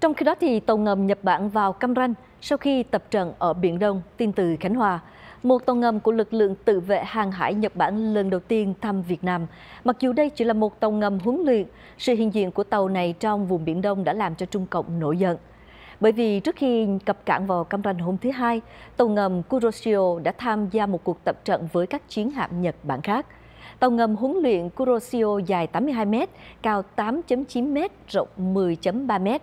Trong khi đó, thì tàu ngầm Nhật Bản vào Cam Ranh sau khi tập trận ở Biển Đông, tin từ Khánh Hòa. Một tàu ngầm của lực lượng tự vệ hàng hải Nhật Bản lần đầu tiên thăm Việt Nam. Mặc dù đây chỉ là một tàu ngầm huấn luyện, sự hiện diện của tàu này trong vùng Biển Đông đã làm cho Trung Cộng nổi giận. Bởi vì trước khi cập cảng vào Cam Ranh hôm thứ Hai, tàu ngầm Kuroshio đã tham gia một cuộc tập trận với các chiến hạm Nhật Bản khác. Tàu ngầm huấn luyện Kuroshio dài 82 m, cao 8.9 m, rộng 10.3 m,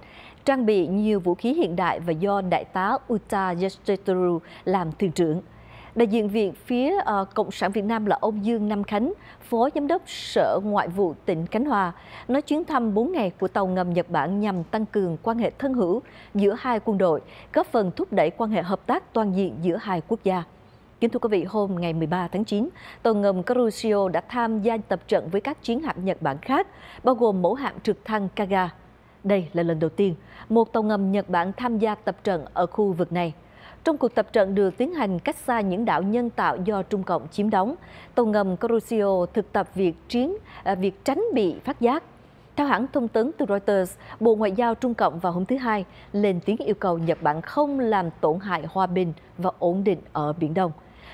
trang bị nhiều vũ khí hiện đại và do đại tá Uta Yashiteru làm thuyền trưởng. Đại diện viện phía ờ, Cộng sản Việt Nam là ông Dương Nam Khánh, Phó Giám đốc Sở Ngoại vụ tỉnh Khánh Hòa, nói chuyến thăm 4 ngày của tàu ngầm Nhật Bản nhằm tăng cường quan hệ thân hữu giữa hai quân đội, góp phần thúc đẩy quan hệ hợp tác toàn diện giữa hai quốc gia. Nhưng thưa quý vị, hôm ngày 13 tháng 9, tàu ngầm Crucio đã tham gia tập trận với các chiến hạm Nhật Bản khác, bao gồm mẫu hạm trực thăng Kaga. Đây là lần đầu tiên một tàu ngầm Nhật Bản tham gia tập trận ở khu vực này. Trong cuộc tập trận được tiến hành cách xa những đảo nhân tạo do Trung Cộng chiếm đóng, tàu ngầm Crucio thực tập việc chiến, à, việc tránh bị phát giác. Theo hãng thông tấn từ Reuters, Bộ Ngoại giao Trung Cộng vào hôm thứ Hai lên tiếng yêu cầu Nhật Bản không làm tổn hại hòa bình và ổn định ở Biển Đông.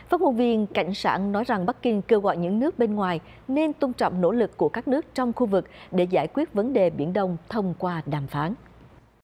Phát ngôn viên cảnh sản nói rằng Bắc Kinh kêu gọi những nước bên ngoài nên tôn trọng nỗ lực của các nước trong khu vực để giải quyết vấn đề Biển Đông thông qua đàm phán.